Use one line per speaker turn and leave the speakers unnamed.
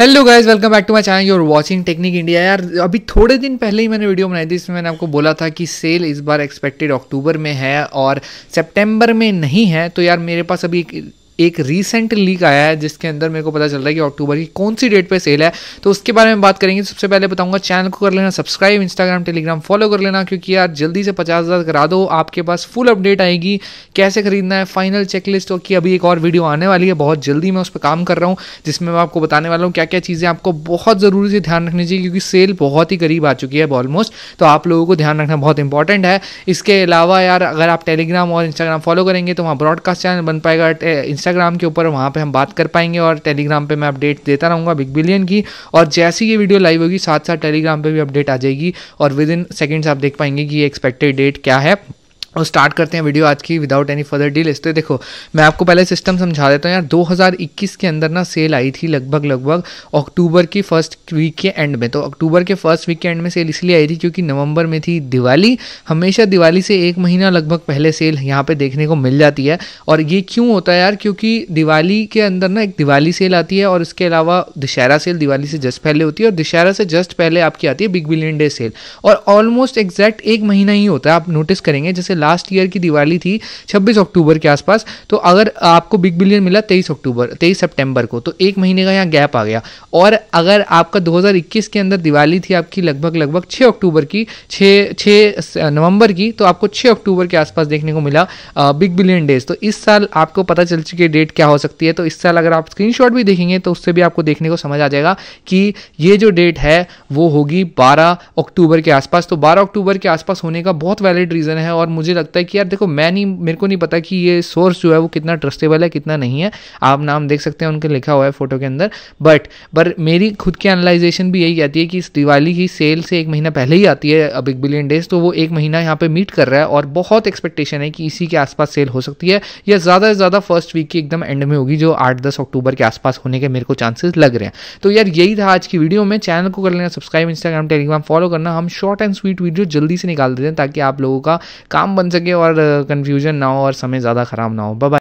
hello guys welcome back to my channel you're watching technique India यार अभी थोड़े दिन पहले ही मैंने वीडियो बनाई थी इसमें मैंने आपको बोला था कि सेल इस बार एक्सपेक्टेड अक्टूबर में है और सितंबर में नहीं है तो यार मेरे पास अभी एक रिसेंट लीक आया है जिसके अंदर मेरे को पता चल रहा है कि अक्टूबर की कौन सी डेट पे सेल है तो उसके बारे में बात करेंगे तो सबसे पहले बताऊंगा चैनल को कर लेना सब्सक्राइब इंस्टाग्राम टेलीग्राम फॉलो कर लेना क्योंकि यार जल्दी से पचास हज़ार करा दो आपके पास फुल अपडेट आएगी कैसे खरीदना है फाइनल चेकलिस्ट और की अभी एक और वीडियो आने वाली है बहुत जल्दी मैं उस पर काम कर रहा हूँ जिसमें मैं आपको बताने वाला हूँ क्या क्या चीज़ें आपको बहुत ज़रूरी से ध्यान रखनी चाहिए क्योंकि सेल बहुत ही करीब आ चुकी है ऑलमोस्ट तो आप लोगों को ध्यान रखना बहुत इंपॉर्टेंट है इसके अलावा यार अगर आप टेलीग्राम और इंस्टाग्राम फॉलो करेंगे तो वहाँ ब्रॉडकास्ट चैनल बन पाएगा इंस्टा इंस्टाग्राम के ऊपर वहाँ पर हम बात कर पाएंगे और टेलीग्राम पर मैं अपडेट देता रहूँगा बिग बिलियन की और जैसी ये वीडियो लाइव होगी साथ साथ टेलीग्राम पर भी अपडेट आ जाएगी और विद इन सेकेंड्स आप देख पाएंगे कि ये एक्सपेक्टेड डेट क्या है और स्टार्ट करते हैं वीडियो आज की विदाउट एनी फर्दर डील तो देखो मैं आपको पहले सिस्टम समझा देता हूँ यार 2021 के अंदर ना सेल आई थी लगभग लगभग अक्टूबर की फर्स्ट वीक के एंड में तो अक्टूबर के फर्स्ट वीक के एंड में सेल इसलिए आई थी क्योंकि नवंबर में थी दिवाली हमेशा दिवाली से एक महीना लगभग पहले सेल यहाँ पर देखने को मिल जाती है और ये क्यों होता है यार क्योंकि दिवाली के अंदर ना एक दिवाली सेल आती है और इसके अलावा दशहरा सेल दिवाली से जस्ट पहले होती है और दशहरा से जस्ट पहले आपकी आती है बिग बिलियन डे सेल और ऑलमोस्ट एग्जैक्ट एक महीना ही होता है आप नोटिस करेंगे जैसे लास्ट ईयर की दिवाली थी छब्बीस अक्टूबर के आसपास तो अगर आपको बिग बिलियन मिला तेईस अक्टूबर तेईस सितंबर को तो एक महीने का यहाँ गैप आ गया और अगर आपका 2021 के अंदर दिवाली थी आपकी लगभग लगभग 6 अक्टूबर की 6 6 नवंबर की तो आपको 6 अक्टूबर के आसपास देखने को मिला बिग बिलियन डेज तो इस साल आपको पता चल चुकी है डेट क्या हो सकती है तो इस साल अगर आप स्क्रीनशॉट भी देखेंगे तो उससे भी आपको देखने को समझ आ जाएगा कि ये जो डेट है वो होगी बारह अक्टूबर के आसपास तो बारह अक्टूबर के आसपास होने का बहुत वैलिड रीज़न है और मुझे मुझे लगता है कि यार देखो मैं नहीं मेरे को नहीं पता कि ये सोर्स जो है वो कितना ट्रस्टेबल है कितना नहीं है आप नाम देख सकते हैं उनके लिखा हुआ है फोटो के अंदर बट पर मेरी खुद की एनालाइजेशन भी यही कहती है कि इस दिवाली की सेल से एक महीना पहले ही आती है बिग बिलियन डेज तो वो एक महीना यहाँ पे मीट कर रहा है और बहुत एक्सपेक्टेशन है कि इसी के आसपास सेल हो सकती है या ज़्यादा से ज़्यादा फर्स्ट वीक की एकदम एंड में होगी जो आठ दस अक्टूबर के आसपास होने के मेरे को चांसेस लग रहे हैं तो यार यही था आज की वीडियो में चैनल को कर लेना सब्सक्राइब इंस्टाग्राम टेलीग्राम फॉलो करना हम शॉर्ट एंड स्वीट वीडियो जल्दी से निकाल देते हैं ताकि आप लोगों का काम बन सके और कन्फ्यूजन ना हो और समय ज़्यादा ख़राब ना हो बाय